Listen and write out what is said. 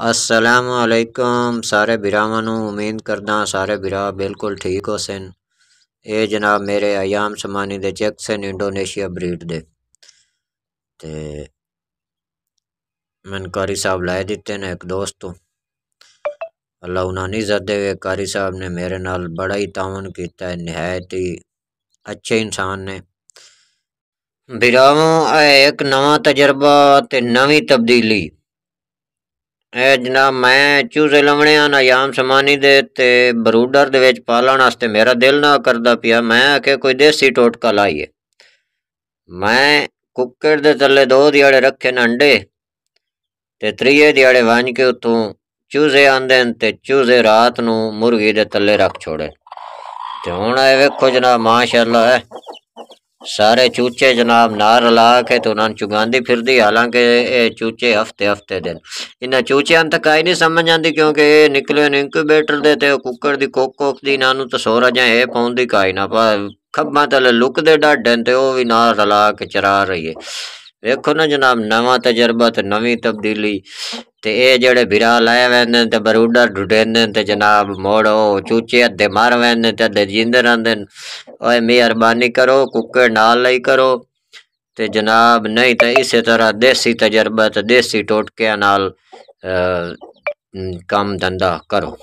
असलकम सारे भरावन उम्मीद करदा सारे भरा बिल्कुल ठीक हो सन ਇਹ ਜਨਾਬ ਮੇਰੇ ਆਯਾਮ ਸਮਾਨੀ ਦੇ ਜੈਕਸਨ ਇੰਡੋਨੇਸ਼ੀਆ ਬਰੀਡ ਦੇ ਤੇ ਮਨਕਾਰੀ ਸਾਹਿਬ ਲਾਏ ਦਿੱਤੇ ਨੇ ਇੱਕ ਦੋਸਤ ਤੋਂ ਅੱਲਾ ਉਹਨਾਂ ਨਹੀਂ ਜ਼ਦੇ ਹੋਏ ਕਾਰੀ ਸਾਹਿਬ ਨੇ ਮੇਰੇ ਨਾਲ ਬੜਾ ਹੀ ਤਾਵਨ ਕੀਤਾ ਹੈ ਨਿਹਾਇਤ ਹੀ ਅੱਛੇ ਇਨਸਾਨ ਨੇ ਬਿਰਾਵਾਂ ਇੱਕ ਨਵਾਂ ਤਜਰਬਾ ਤੇ ਨਵੀਂ ਤਬਦੀਲੀ ਇਹ ਜਨਾਬ ਮੈਂ ਚੂਜ਼ੇ ਲਵਣੇ ਆ ਨਾ ਯਾਮ ਸਮਾਨੀ ਦੇ ਤੇ ਬਰੂਡਰ ਦੇ ਵਿੱਚ ਪਾਲਣ ਵਾਸਤੇ ਮੇਰਾ ਦਿਲ ਨਾ ਕਰਦਾ ਪਿਆ ਮੈਂ ਆਖੇ ਕੋਈ ਦੇਸੀ ਟੋਟਕਾ ਲਾਈਏ ਮੈਂ ਕੁੱਕੜ ਦੇ ਥੱਲੇ ਦੋ ਦਿਹਾੜੇ ਰੱਖੇ ਨੇ ਅੰਡੇ ਤੇ ਤਰੀਏ ਦਿਹਾੜੇ ਵਾਂਝ ਕੇ ਉਤੋਂ ਚੂਜ਼ੇ ਆਂਦੇ ਨੇ ਤੇ ਚੂਜ਼ੇ ਰਾਤ ਨੂੰ ਮੁਰਗੀ ਦੇ ਥੱਲੇ ਰੱਖ ਛੋੜੇ ਤੇ ਹੁਣ ਇਹ ਵੇਖੋ ਜਨਾਬ ਮਾਸ਼ਾਅੱਲਾ ਹੈ ਸਾਰੇ ਚੂਚੇ ਜਨਾਬ ਨਾਰ ਲਾ ਕੇ ਤੇ ਉਹਨਾਂ ਨੂੰ ਚੁਗਾਉਂਦੀ ਫਿਰਦੀ ਹਾਲਾਂਕਿ ਇਹ ਚੂਚੇ ਹਫਤੇ ਹਫਤੇ ਦਿਨ ਇਹਨਾਂ ਚੂਚਿਆਂ ਤੱਕ ਆਈ ਨਹੀਂ ਸਮਝ ਆਂਦੀ ਕਿਉਂਕਿ ਇਹ ਨਿਕਲੇ ਨੇ ਇਨਕੂਬੇਟਰ ਦੇ ਤੇ ਕੁੱਕੜ ਦੀ ਕੋਕ ਕੋਕ ਦੀ ਇਹਨਾਂ ਨੂੰ ਤਸੋਰਾ ਜਾਂ ਇਹ ਪਾਉਂਦੀ ਕਾਇਨਾ ਪਾ ਖੱਬਾਂ ਤਲੇ ਲੁਕਦੇ ਡਾਡਣ ਤੇ ਉਹ ਵੀ ਨਾਲ ਰਲਾ ਕੇ ਚਰਾ ਰਹੀ ਏ ਵੇਖੋ ਨਾ ਜਨਾਬ ਨਵਾਂ ਤਜਰਬਾ ਤੇ ਨਵੀਂ ਤਬਦੀਲੀ ਤੇ ਇਹ ਜਿਹੜੇ ਵਿਰਾ ਲਾਏ ਵੈਂਦੇ ਤੇ ਬਰੂਡਰ ਢੁੱਡੇਂਦੇ ਤੇ ਜਨਾਬ ਮੋੜੋ ਚੂਚੇ ਅੱਧੇ ਮਾਰ ਵੈਂਦੇ ਤੇ ਅੱਧੇ ਜਿੰਦੇ ਰਹਿੰਦੇ ਓਏ ਮਿਹਰਬਾਨੀ ਕਰੋ ਕੁੱਕੜ ਨਾਲ ਲਈ ਕਰੋ ਤੇ ਜਨਾਬ ਨਹੀਂ ਤਾਂ ਇਸੇ ਤਰ੍ਹਾਂ ਦੇਸੀ ਤਜਰਬਾ ਤੇ ਦੇਸੀ ਟੋਟਕਿਆਂ ਨਾਲ ਕੰਮ ਧੰਦਾ ਕਰੋ